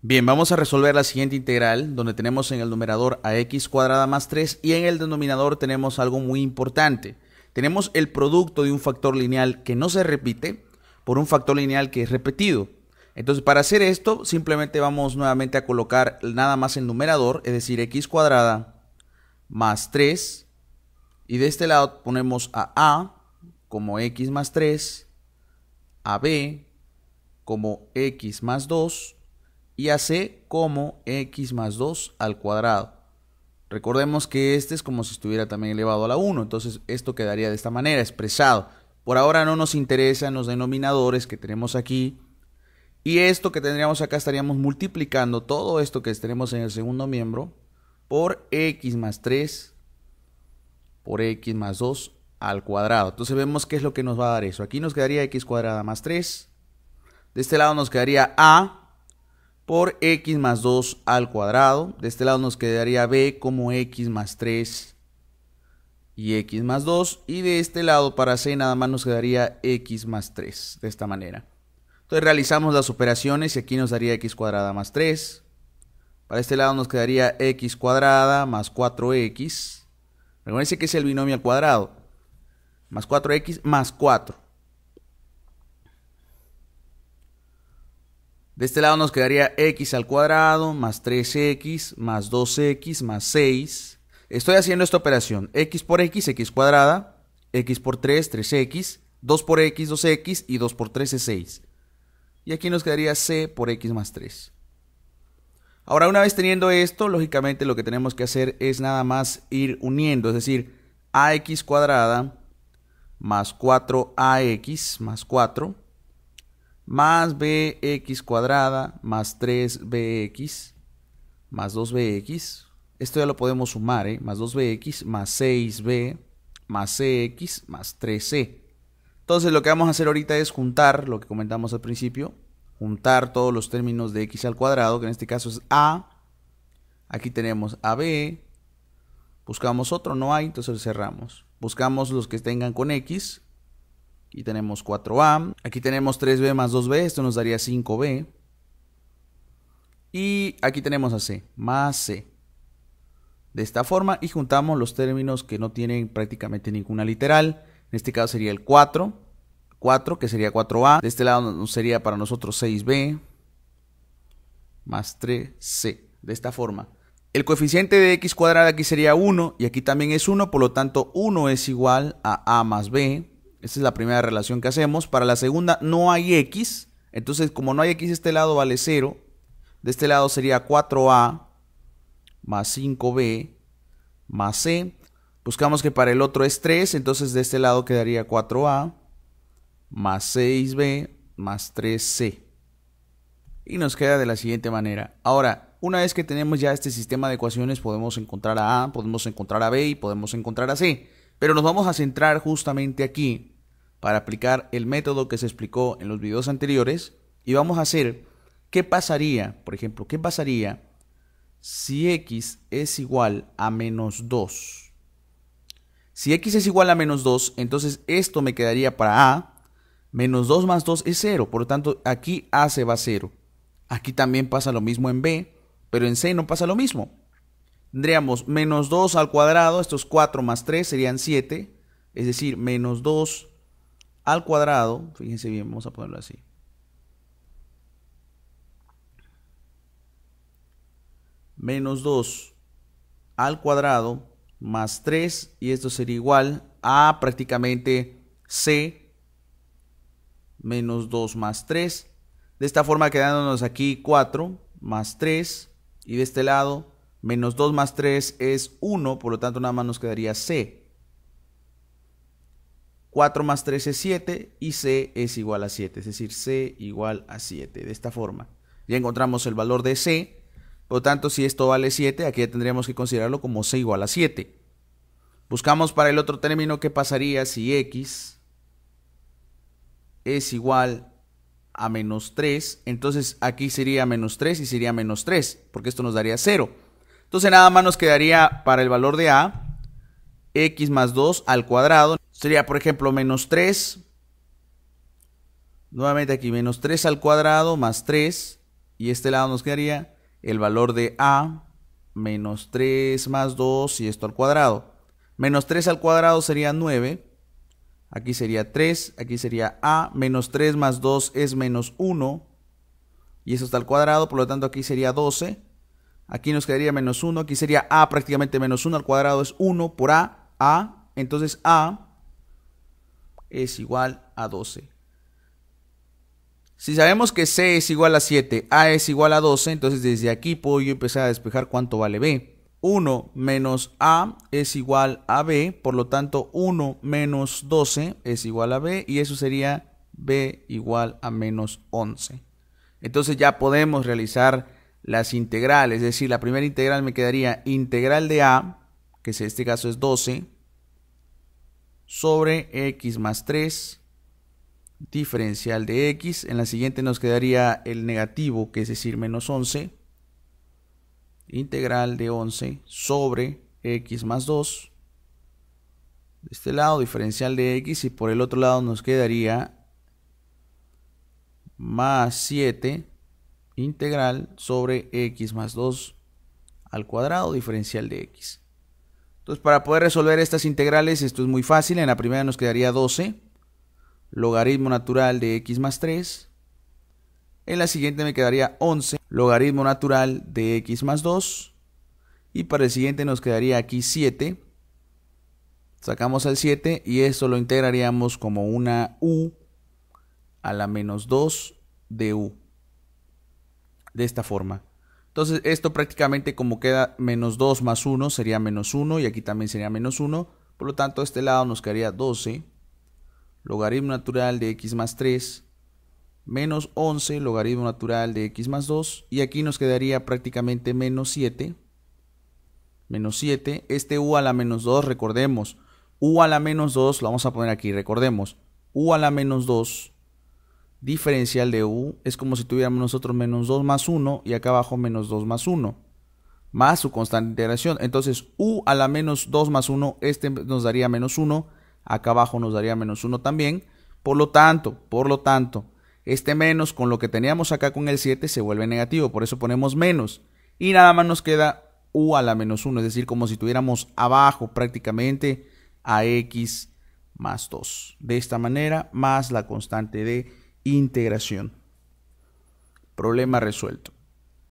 Bien, vamos a resolver la siguiente integral, donde tenemos en el numerador a x cuadrada más 3 y en el denominador tenemos algo muy importante. Tenemos el producto de un factor lineal que no se repite por un factor lineal que es repetido. Entonces, para hacer esto, simplemente vamos nuevamente a colocar nada más el numerador, es decir, x cuadrada más 3. Y de este lado ponemos a a como x más 3, a b como x más 2 y a c como x más 2 al cuadrado. Recordemos que este es como si estuviera también elevado a la 1, entonces esto quedaría de esta manera, expresado. Por ahora no nos interesan los denominadores que tenemos aquí. Y esto que tendríamos acá estaríamos multiplicando todo esto que tenemos en el segundo miembro por x más 3 por x más 2 al cuadrado. Entonces vemos qué es lo que nos va a dar eso. Aquí nos quedaría x cuadrada más 3. De este lado nos quedaría a por x más 2 al cuadrado. De este lado nos quedaría b como x más 3 y x más 2. Y de este lado para c nada más nos quedaría x más 3, de esta manera. Entonces realizamos las operaciones y aquí nos daría x cuadrada más 3. Para este lado nos quedaría x cuadrada más 4x. Recuerden que es el binomio al cuadrado. Más 4x más 4. De este lado nos quedaría x al cuadrado más 3x más 2x más 6. Estoy haciendo esta operación. x por x, x cuadrada. x por 3, 3x. 2 por x, 2x. Y 2 por 3 es 6. Y aquí nos quedaría c por x más 3. Ahora una vez teniendo esto, lógicamente lo que tenemos que hacer es nada más ir uniendo. Es decir, ax cuadrada más 4ax más 4 más bx cuadrada más 3bx más 2bx. Esto ya lo podemos sumar, ¿eh? Más 2bx más 6b más cx más 3c. Entonces lo que vamos a hacer ahorita es juntar lo que comentamos al principio, juntar todos los términos de x al cuadrado, que en este caso es a. Aquí tenemos ab, buscamos otro, no hay, entonces cerramos. Buscamos los que tengan con x, Aquí tenemos 4A. Aquí tenemos 3B más 2B. Esto nos daría 5B. Y aquí tenemos a C, más C. De esta forma y juntamos los términos que no tienen prácticamente ninguna literal. En este caso sería el 4, 4 que sería 4A. De este lado sería para nosotros 6B más 3C. De esta forma. El coeficiente de x cuadrado aquí sería 1 y aquí también es 1, por lo tanto 1 es igual a a más b esta es la primera relación que hacemos. Para la segunda no hay x. Entonces, como no hay x, este lado vale 0. De este lado sería 4a más 5b más c. Buscamos que para el otro es 3, entonces de este lado quedaría 4a más 6b más 3c. Y nos queda de la siguiente manera. Ahora, una vez que tenemos ya este sistema de ecuaciones, podemos encontrar a a, podemos encontrar a b y podemos encontrar a c. Pero nos vamos a centrar justamente aquí para aplicar el método que se explicó en los videos anteriores y vamos a hacer qué pasaría, por ejemplo, qué pasaría si x es igual a menos 2. Si x es igual a menos 2, entonces esto me quedaría para a, menos 2 más 2 es 0, por lo tanto aquí a se va a 0. Aquí también pasa lo mismo en b, pero en c no pasa lo mismo. Tendríamos menos 2 al cuadrado, estos 4 más 3 serían 7, es decir, menos 2 al cuadrado, fíjense bien, vamos a ponerlo así. Menos 2 al cuadrado más 3 y esto sería igual a prácticamente C menos 2 más 3. De esta forma quedándonos aquí 4 más 3 y de este lado Menos 2 más 3 es 1, por lo tanto nada más nos quedaría C. 4 más 3 es 7 y C es igual a 7, es decir, C igual a 7, de esta forma. Ya encontramos el valor de C, por lo tanto si esto vale 7, aquí ya tendríamos que considerarlo como C igual a 7. Buscamos para el otro término qué pasaría si X es igual a menos 3, entonces aquí sería menos 3 y sería menos 3, porque esto nos daría 0. Entonces nada más nos quedaría para el valor de A, x más 2 al cuadrado. Sería, por ejemplo, menos 3. Nuevamente aquí, menos 3 al cuadrado más 3. Y este lado nos quedaría el valor de A, menos 3 más 2 y esto al cuadrado. Menos 3 al cuadrado sería 9. Aquí sería 3, aquí sería A, menos 3 más 2 es menos 1. Y eso está al cuadrado, por lo tanto aquí sería 12 Aquí nos quedaría menos 1. Aquí sería A prácticamente menos 1 al cuadrado es 1 por A. A. Entonces A es igual a 12. Si sabemos que C es igual a 7, A es igual a 12, entonces desde aquí puedo yo empezar a despejar cuánto vale B. 1 menos A es igual a B, por lo tanto 1 menos 12 es igual a B y eso sería B igual a menos 11. Entonces ya podemos realizar las integrales. Es decir, la primera integral me quedaría integral de A, que en este caso es 12, sobre x más 3 diferencial de x. En la siguiente nos quedaría el negativo, que es decir, menos 11. Integral de 11 sobre x más 2. De este lado, diferencial de x. Y por el otro lado nos quedaría más 7 integral sobre x más 2 al cuadrado diferencial de x. Entonces, para poder resolver estas integrales, esto es muy fácil. En la primera nos quedaría 12, logaritmo natural de x más 3. En la siguiente me quedaría 11, logaritmo natural de x más 2. Y para el siguiente nos quedaría aquí 7. Sacamos al 7 y esto lo integraríamos como una u a la menos 2 de u de esta forma. Entonces esto prácticamente como queda menos 2 más 1 sería menos 1 y aquí también sería menos 1. Por lo tanto, este lado nos quedaría 12. Logaritmo natural de x más 3 menos 11 logaritmo natural de x más 2 y aquí nos quedaría prácticamente menos 7 menos 7 este u a la menos 2 recordemos u a la menos 2 lo vamos a poner aquí recordemos u a la menos 2 diferencial de u es como si tuviéramos nosotros menos 2 más 1 y acá abajo menos 2 más 1, más su constante de integración. Entonces u a la menos 2 más 1, este nos daría menos 1, acá abajo nos daría menos 1 también. Por lo tanto, por lo tanto, este menos con lo que teníamos acá con el 7 se vuelve negativo, por eso ponemos menos. Y nada más nos queda u a la menos 1, es decir, como si tuviéramos abajo prácticamente a x más 2. De esta manera, más la constante de integración. Problema resuelto.